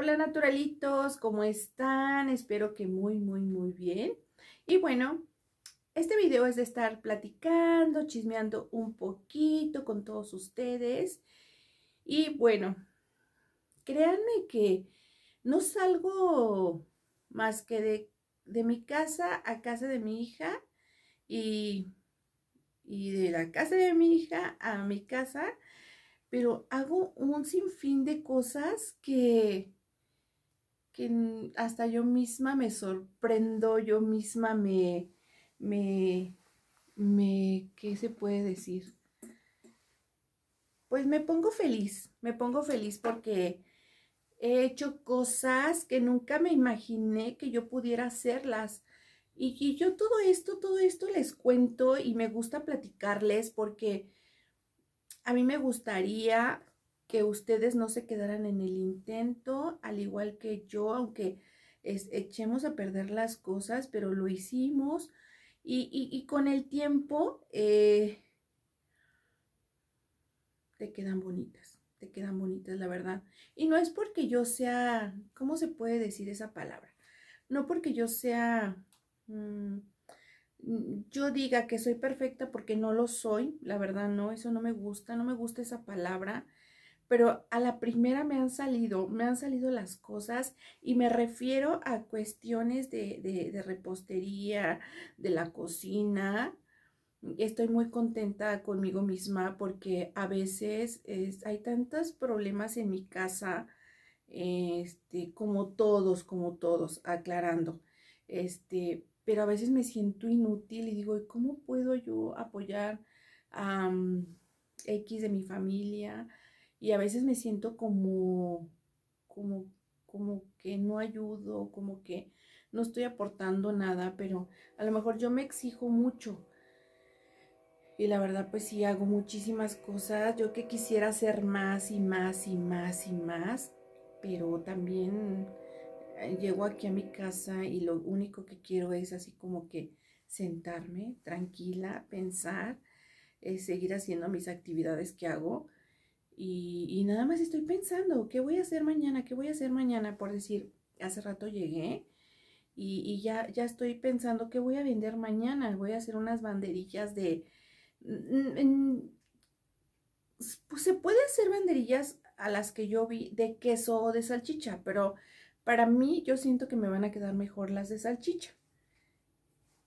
Hola naturalitos, ¿cómo están? Espero que muy, muy, muy bien. Y bueno, este video es de estar platicando, chismeando un poquito con todos ustedes. Y bueno, créanme que no salgo más que de, de mi casa a casa de mi hija y, y de la casa de mi hija a mi casa, pero hago un sinfín de cosas que que hasta yo misma me sorprendo, yo misma me, me, me, ¿qué se puede decir? Pues me pongo feliz, me pongo feliz porque he hecho cosas que nunca me imaginé que yo pudiera hacerlas. Y, y yo todo esto, todo esto les cuento y me gusta platicarles porque a mí me gustaría que ustedes no se quedaran en el intento, al igual que yo, aunque echemos a perder las cosas, pero lo hicimos y, con el tiempo eh, te quedan bonitas, te quedan bonitas, la verdad. Y no es porque yo sea, ¿cómo se puede decir esa palabra? No porque yo sea... Mm, yo diga que soy perfecta porque no lo soy, la verdad no, eso no me gusta, no me gusta esa palabra pero a la primera me han salido, me han salido las cosas y me refiero a cuestiones de, repostería, de la cocina. Estoy muy contenta conmigo misma porque a veces hay tantos problemas en mi casa, este, como todos, como todos, aclarando. Este, pero a veces me siento inútil y digo, ¿cómo puedo yo apoyar a mm, X de mi familia? y a veces me siento como, como, como que no ayudo, como que no estoy aportando nada, pero a lo mejor yo me exijo mucho. Y la verdad, pues sí, hago muchísimas cosas. Yo que quisiera hacer más y más y más y más, pero también eh, llego aquí a mi casa y lo único que quiero es así como que sentarme tranquila, pensar, eh, seguir haciendo mis actividades que hago y, nada más estoy pensando, ¿qué voy a hacer mañana? ¿Qué voy a hacer mañana? Por decir, hace rato llegué y, ya, ya estoy pensando, ¿qué voy a vender mañana? Voy a hacer unas banderillas de... Pues se puede hacer banderillas a las que yo vi de queso o de salchicha, pero para mí yo siento que me van a quedar mejor las de salchicha.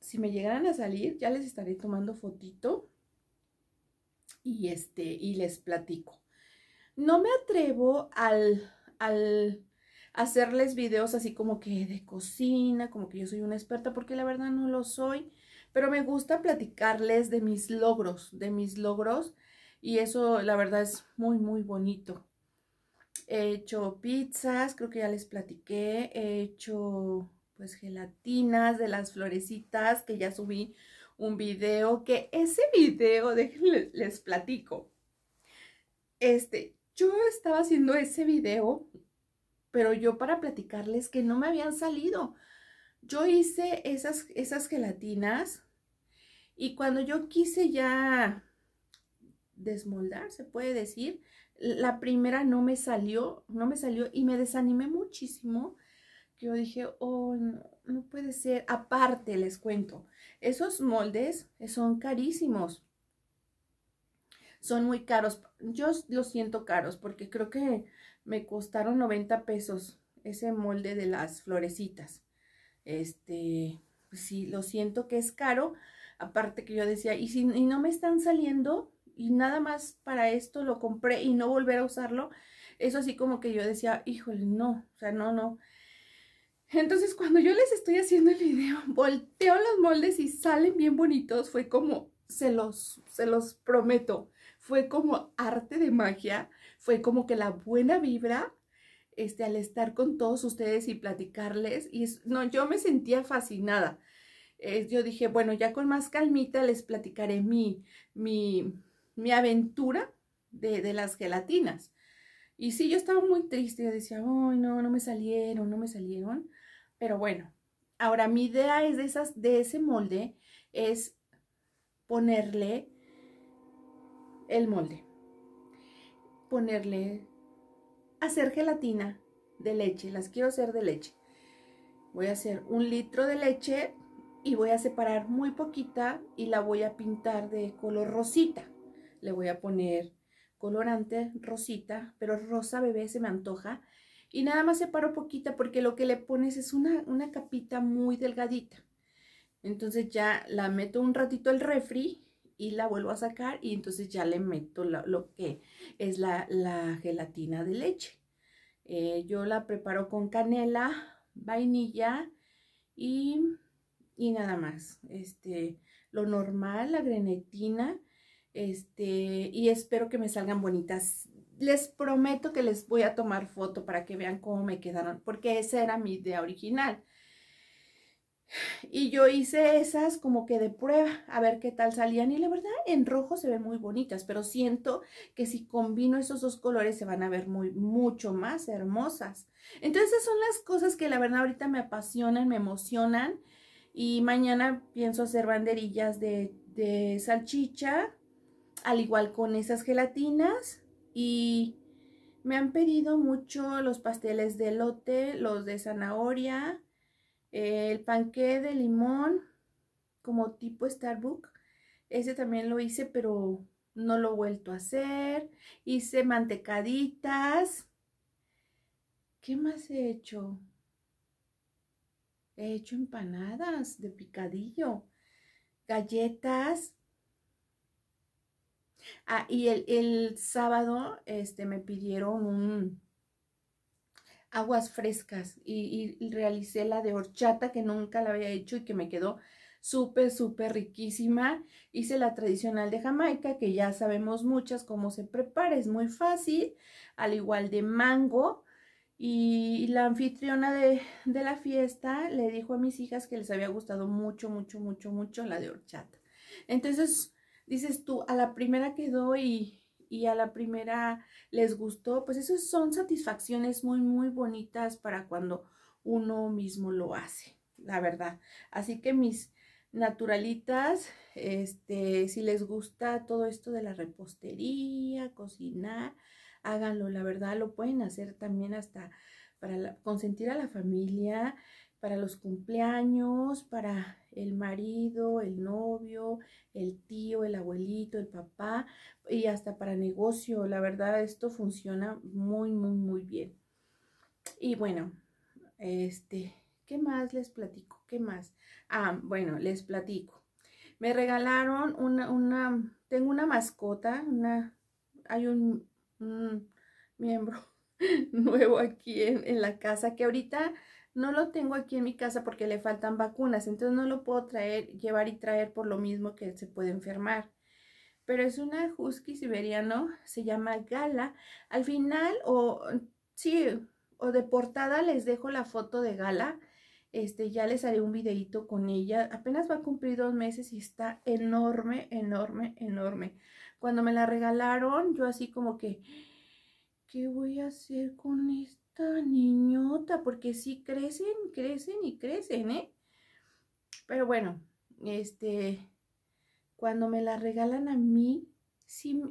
Si me llegaran a salir, ya les estaré tomando fotito y este y les platico. No me atrevo al, hacerles videos así como que de cocina, como que yo soy una experta, porque la verdad no lo soy, pero me gusta platicarles de mis logros, de mis logros, y eso la verdad es muy, muy bonito. He hecho pizzas, creo que ya les platiqué, he hecho pues gelatinas de las florecitas, que ya subí un video, que ese video, déjenles, les platico. Este, yo estaba haciendo ese video, pero yo para platicarles que no me habían salido. Yo hice esas, esas gelatinas y cuando yo quise ya desmoldar, se puede decir, la primera no me salió, no me salió y me desanimé muchísimo. Yo dije, oh, no puede ser. Aparte, les cuento, esos moldes son carísimos son muy caros. Yo los siento caros porque creo que me costaron 90 pesos ese molde de las florecitas. Este, pues sí, lo siento que es caro. Aparte que yo decía, y si no me están saliendo y nada más para esto lo compré y no volver a usarlo, eso así como que yo decía, híjole, no, o sea, no, no. Entonces cuando yo les estoy haciendo el video, volteo los moldes y salen bien bonitos, fue como, se los, se los prometo fue como arte de magia, fue como que la buena vibra, este, al estar con todos ustedes y platicarles, y no, yo me sentía fascinada. Eh, yo dije, bueno, ya con más calmita les platicaré mi, mi, aventura de, las gelatinas. Y sí, yo estaba muy triste, yo decía, ay, no, no me salieron, no me salieron. Pero bueno, ahora mi idea es de, esas, de ese molde, es ponerle el molde. Ponerle, hacer gelatina de leche, las quiero hacer de leche. Voy a hacer un litro de leche y voy a separar muy poquita y la voy a pintar de color rosita. Le voy a poner colorante rosita, pero rosa bebé se me antoja. Y nada más separo poquita porque lo que le pones es una, una capita muy delgadita. Entonces ya la meto un ratito al refri y la vuelvo a sacar y entonces ya le meto lo que es la, gelatina de leche. Eh, yo la preparo con canela, vainilla y, nada más. Este, lo normal, la grenetina, este, y espero que me salgan bonitas. Les prometo que les voy a tomar foto para que vean cómo me quedaron, porque esa era mi idea original. Y yo hice esas como que de prueba, a ver qué tal salían. Y la verdad, en rojo se ven muy bonitas, pero siento que si combino esos dos colores se van a ver muy, mucho más hermosas. Entonces son las cosas que la verdad ahorita me apasionan, me emocionan. Y mañana pienso hacer banderillas de, de salchicha, al igual con esas gelatinas. Y me han pedido mucho los pasteles de lote, los de zanahoria eh, el panqué de limón, como tipo Starbucks. Ese también lo hice, pero no lo he vuelto a hacer. Hice mantecaditas. ¿Qué más he hecho? He hecho empanadas de picadillo, galletas. Ah, y el, el sábado este, me pidieron un, aguas frescas y, realicé la de horchata que nunca la había hecho y que me quedó súper, súper riquísima. Hice la tradicional de Jamaica, que ya sabemos muchas cómo se prepara, es muy fácil, al igual de mango. Y la anfitriona de, de, la fiesta le dijo a mis hijas que les había gustado mucho, mucho, mucho, mucho la de horchata. Entonces, dices tú, a la primera quedó y, y a la primera les gustó, pues eso son satisfacciones muy, muy bonitas para cuando uno mismo lo hace, la verdad. Así que mis naturalitas, este, si les gusta todo esto de la repostería, cocinar, háganlo, la verdad, lo pueden hacer también hasta para consentir a la familia, para los cumpleaños, para el marido, el novio, el tío, el abuelito, el papá y hasta para negocio. La verdad, esto funciona muy, muy, muy bien. Y bueno, este, ¿qué más les platico? ¿Qué más? Ah, bueno, les platico. Me regalaron una, una tengo una mascota, una, hay un, miembro nuevo aquí en la casa que ahorita no lo tengo aquí en mi casa porque le faltan vacunas, entonces no lo puedo traer, llevar y traer por lo mismo que se puede enfermar. Pero es una husky siberiano, se llama Gala. Al final, o sí, o de portada les dejo la foto de Gala. Este, ya les haré un videito con ella. Apenas va a cumplir dos meses y está enorme, enorme, enorme. Cuando me la regalaron, yo así como que, ¿qué voy a hacer con esto? niñota, porque si crecen, crecen y crecen, ¿eh? Pero bueno, este, cuando me la regalan a mí, sí,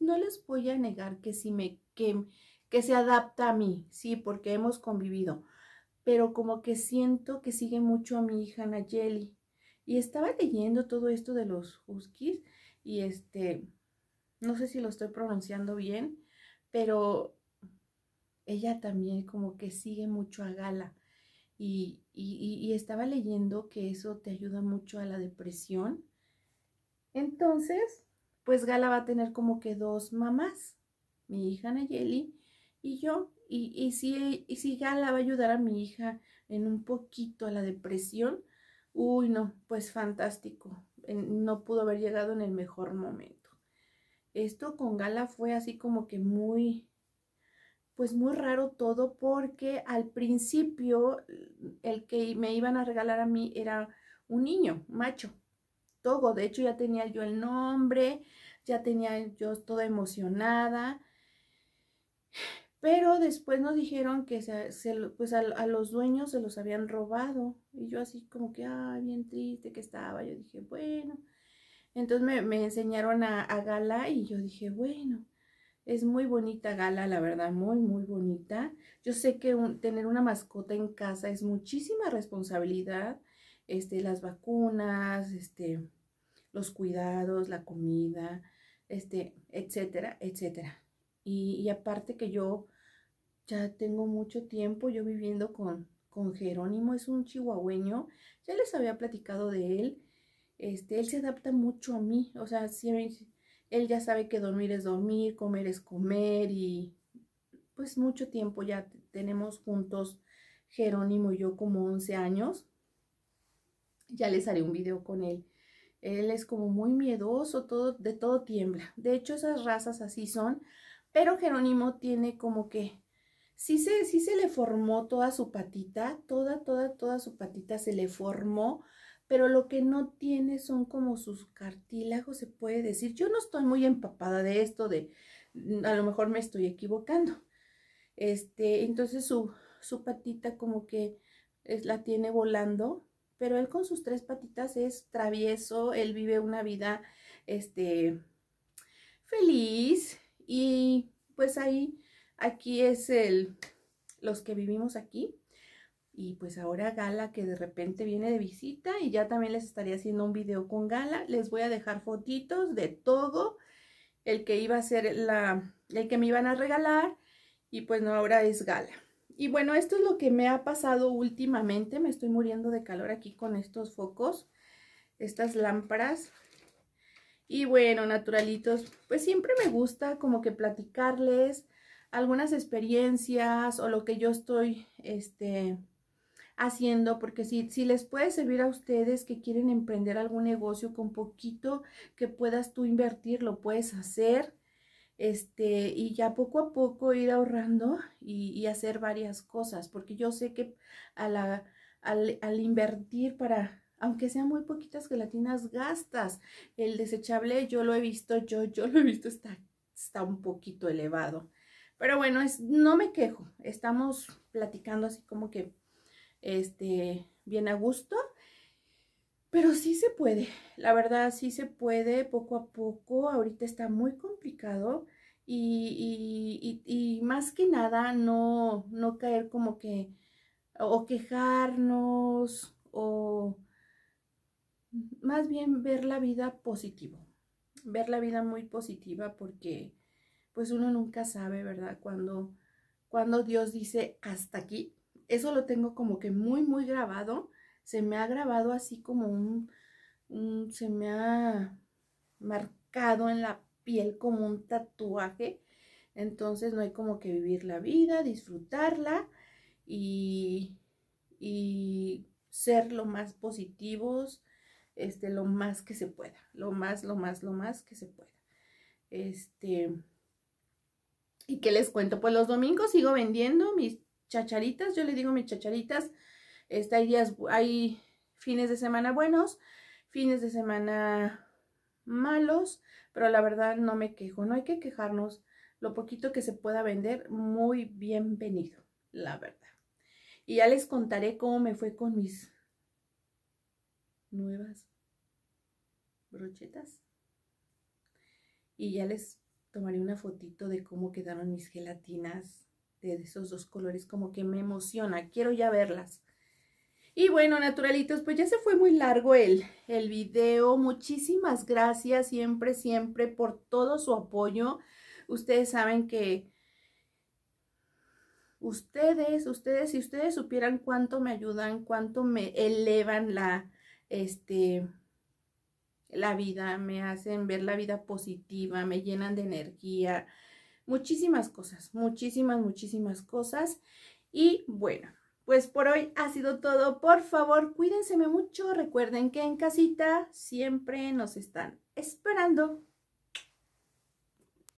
no les voy a negar que sí me, que, que se adapta a mí, sí, porque hemos convivido. Pero como que siento que sigue mucho a mi hija Nayeli. Y estaba leyendo todo esto de los huskies y este, no sé si lo estoy pronunciando bien, pero ella también como que sigue mucho a Gala. Y, estaba leyendo que eso te ayuda mucho a la depresión. Entonces, pues Gala va a tener como que dos mamás, mi hija Nayeli y yo. Y, si, si Gala va a ayudar a mi hija en un poquito a la depresión, uy, no, pues fantástico. No pudo haber llegado en el mejor momento. Esto con Gala fue así como que muy, pues muy raro todo porque al principio mm, el que me iban a regalar a mí era un niño, macho, todo. De hecho ya tenía yo el nombre, ya tenía yo toda emocionada. Pero después nos dijeron que pues a, los dueños se los habían robado. Y yo así como que, ah, bien triste que estaba. Yo dije, bueno. Entonces me, me enseñaron a Gala y yo dije, bueno, es muy bonita Gala, la verdad, muy, muy bonita. Yo sé que tener una mascota en casa es muchísima responsabilidad. Este, las vacunas, este, los cuidados, la comida, este, etcétera, etcétera. Y, aparte que yo ya tengo mucho tiempo yo viviendo con, con Jerónimo, es un chihuahueño, ya les había platicado de él. Este, él se adapta mucho a mí, o sea, si, él ya sabe que dormir es dormir, comer es comer y pues mucho tiempo ya tenemos juntos Jerónimo y yo como 11 años. Ya les haré un video con él. Él es como muy miedoso, de todo tiembla. De hecho, esas razas así son, pero Jerónimo tiene como que, sí se, sí se le formó toda su patita, toda, toda, toda su patita se le formó pero lo que no tiene son como sus cartílagos, se puede decir. Yo no estoy muy empapada de esto, de mm, a lo mejor me estoy equivocando. Este, entonces su, su patita como que es, la tiene volando, pero él con sus tres patitas es travieso, él vive una vida este, feliz y pues ahí, aquí es el, los que vivimos aquí, y pues ahora Gala que de repente viene de visita y ya también les estaría haciendo un video con Gala. Les voy a dejar fotitos de todo. El que iba a ser la, el que me iban a regalar y pues no, ahora es Gala. Y bueno, esto es lo que me ha pasado últimamente. Me estoy muriendo de calor aquí con estos focos, estas lámparas. Y bueno, naturalitos, pues siempre me gusta como que platicarles algunas experiencias o lo que yo estoy, este, haciendo, porque si, si les puede servir a ustedes que quieren emprender algún negocio con poquito que puedas tú invertir, lo puedes hacer. Este, y ya poco a poco ir ahorrando y, hacer varias cosas, porque yo sé que a la, al, al invertir para aunque sean muy poquitas gelatinas gastas. El desechable yo lo he visto, yo, yo lo he visto, está, está un poquito elevado. Pero bueno, es, no me quejo, estamos platicando así como que este, bien a gusto. Pero sí se puede, la verdad sí se puede poco a poco, ahorita está muy complicado y, y más que nada no, no caer como que o quejarnos o más bien ver la vida positivo, ver la vida muy positiva porque pues uno nunca sabe, ¿verdad? Cuando, cuando Dios dice hasta aquí, eso lo tengo como que muy, muy grabado. Se me ha grabado así como un, se me ha marcado en la piel como un tatuaje. Entonces no hay como que vivir la vida, disfrutarla y, y ser lo más positivos, este, lo más que se pueda, lo más, lo más, lo más que se pueda. Este, ¿y qué les cuento? Pues los domingos sigo vendiendo mis chacharitas, yo le digo mis chacharitas, este, días, hay fines de semana buenos, fines de semana malos, pero la verdad no me quejo, no hay que quejarnos, lo poquito que se pueda vender, muy bienvenido, la verdad. Y ya les contaré cómo me fue con mis nuevas brochetas. Y ya les tomaré una fotito de cómo quedaron mis gelatinas de esos dos colores, como que me emociona, quiero ya verlas. Y bueno, naturalitos, pues ya se fue muy largo el, el video. Muchísimas gracias siempre, siempre por todo su apoyo. Ustedes saben que ustedes, ustedes, si ustedes supieran cuánto me ayudan, cuánto me elevan la, este, la vida, me hacen ver la vida positiva, me llenan de energía, muchísimas cosas, muchísimas, muchísimas cosas. Y bueno, pues por hoy ha sido todo. Por favor, cuídense mucho. Recuerden que en casita siempre nos están esperando.